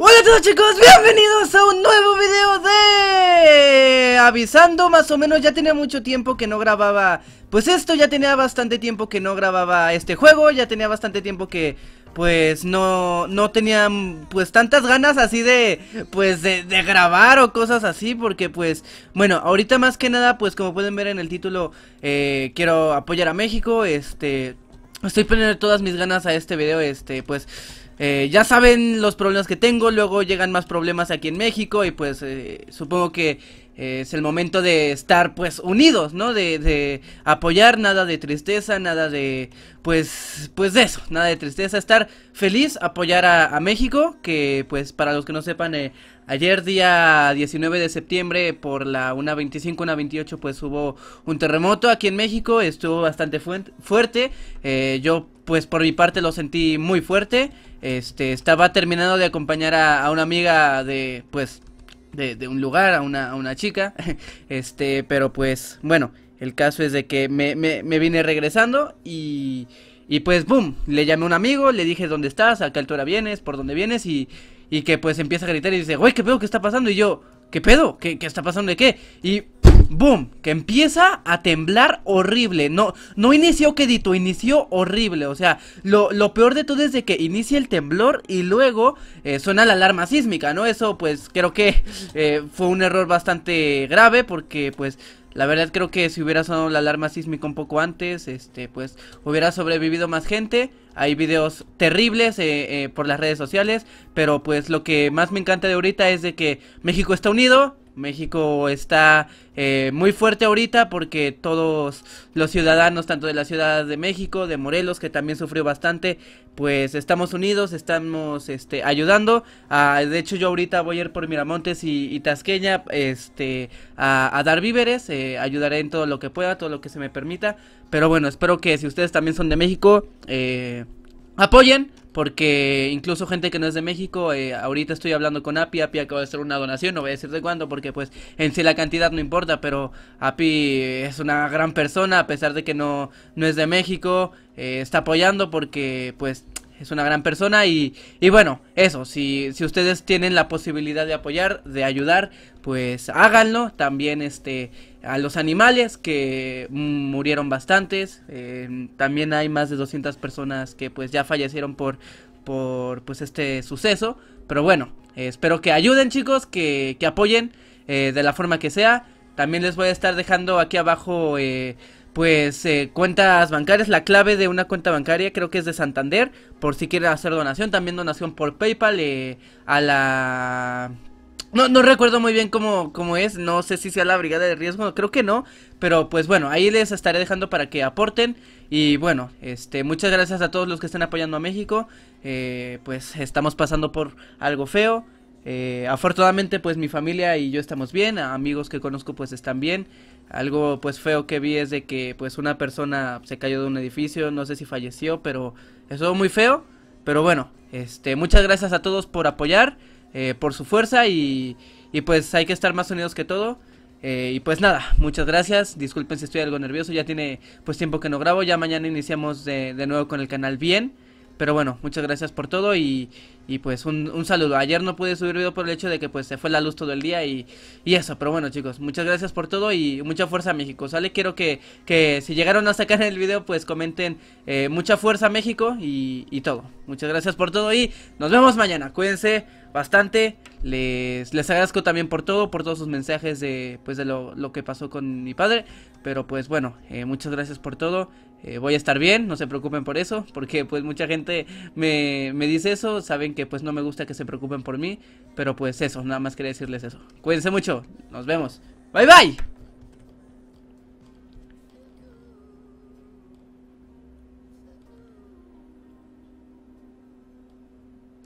Hola a todos chicos, bienvenidos a un nuevo video de... Avisando, más o menos ya tenía mucho tiempo que no grababa... Pues esto, ya tenía bastante tiempo que no grababa este juego, ya tenía bastante tiempo que... Pues no, no tenía pues tantas ganas así de, pues de, grabar o cosas así porque pues, bueno, ahorita más que nada pues como pueden ver en el título eh, quiero apoyar a México, este, estoy poniendo todas mis ganas a este video, este, pues eh, ya saben los problemas que tengo, luego llegan más problemas aquí en México y pues eh, supongo que eh, es el momento de estar pues unidos, ¿no? De, apoyar, nada de tristeza, nada de pues pues de eso, nada de tristeza, estar feliz, apoyar a, a México, que pues para los que no sepan, ayer día 19 de septiembre por la 1.25, 1.28 pues hubo un terremoto aquí en México, estuvo bastante fuerte, yo pues por mi parte lo sentí muy fuerte. Este, estaba terminando de acompañar a, una amiga de, pues, de, un lugar, a una, a una, chica. Este, pero pues, bueno, el caso es de que me, me, vine regresando y, y pues, boom, le llamé a un amigo, le dije dónde estás, a qué altura vienes, por dónde vienes y, y que pues empieza a gritar y dice, güey, ¿qué pedo? ¿Qué está pasando? Y yo, ¿qué pedo? ¿Qué, qué está pasando de qué? Y boom, que empieza a temblar horrible. No, no inició quedito, inició horrible. O sea, lo, peor de todo es de que inicia el temblor y luego eh, suena la alarma sísmica, ¿no? Eso pues creo que eh, fue un error bastante grave porque pues... La verdad creo que si hubiera sonado la alarma sísmica un poco antes, este, pues hubiera sobrevivido más gente. Hay videos terribles eh, por las redes sociales, pero pues lo que más me encanta de ahorita es de que México está unido, México está eh, muy fuerte ahorita porque todos los ciudadanos, tanto de la Ciudad de México, de Morelos, que también sufrió bastante, pues estamos unidos, estamos este, ayudando. Ah, de hecho, yo ahorita voy a ir por Miramontes y, Tasqueña este, a, dar víveres, eh, ayudaré en todo lo que pueda, todo lo que se me permita. Pero bueno, espero que si ustedes también son de México, eh, apoyen, porque incluso gente que no es de México, eh, ahorita estoy hablando con API, API acaba de hacer una donación, no voy a decir de cuándo, porque pues en sí la cantidad no importa, pero API es una gran persona, a pesar de que no, no es de México, eh, está apoyando porque pues es una gran persona y, bueno, eso, si, si, ustedes tienen la posibilidad de apoyar, de ayudar, pues háganlo. También este a los animales que murieron bastantes. Eh, también hay más de 200 personas que pues ya fallecieron por, por pues este suceso. Pero bueno, espero que ayuden chicos, que, que apoyen eh, de la forma que sea. También les voy a estar dejando aquí abajo... Eh, pues eh, cuentas bancarias. La clave de una cuenta bancaria creo que es de Santander. Por si quieren hacer donación, también donación por PayPal eh, a la. No, recuerdo muy bien cómo, es, no sé si sea la brigada de riesgo, creo que no, pero pues bueno, ahí les estaré dejando para que aporten y bueno, este, muchas gracias a todos los que están apoyando a México, eh, pues estamos pasando por algo feo, eh, afortunadamente pues mi familia y yo estamos bien, amigos que conozco pues están bien. Algo pues feo que vi es de que pues una persona se cayó de un edificio, no sé si falleció, pero eso muy feo. Pero bueno, este, muchas gracias a todos por apoyar, eh, por su fuerza y, y, pues hay que estar más unidos que todo. Eh, y pues nada, muchas gracias, disculpen si estoy algo nervioso, ya tiene pues tiempo que no grabo, ya mañana iniciamos de, de nuevo con el canal bien. Pero bueno, muchas gracias por todo y, y pues un, saludo. Ayer no pude subir video por el hecho de que pues se fue la luz todo el día y, eso. Pero bueno chicos, muchas gracias por todo y mucha fuerza a México. Sale, quiero que, que si llegaron hasta acá en el video pues comenten eh, mucha fuerza a México y, todo. Muchas gracias por todo y nos vemos mañana. Cuídense bastante. Les, les agradezco también por todo, por todos sus mensajes de, pues, de lo, que pasó con mi padre. Pero pues bueno, eh, muchas gracias por todo. Eh, voy a estar bien, no se preocupen por eso, porque pues mucha gente me, me dice eso, saben que pues no me gusta que se preocupen por mí, pero pues eso, nada más quería decirles eso. Cuídense mucho, nos vemos. Bye bye.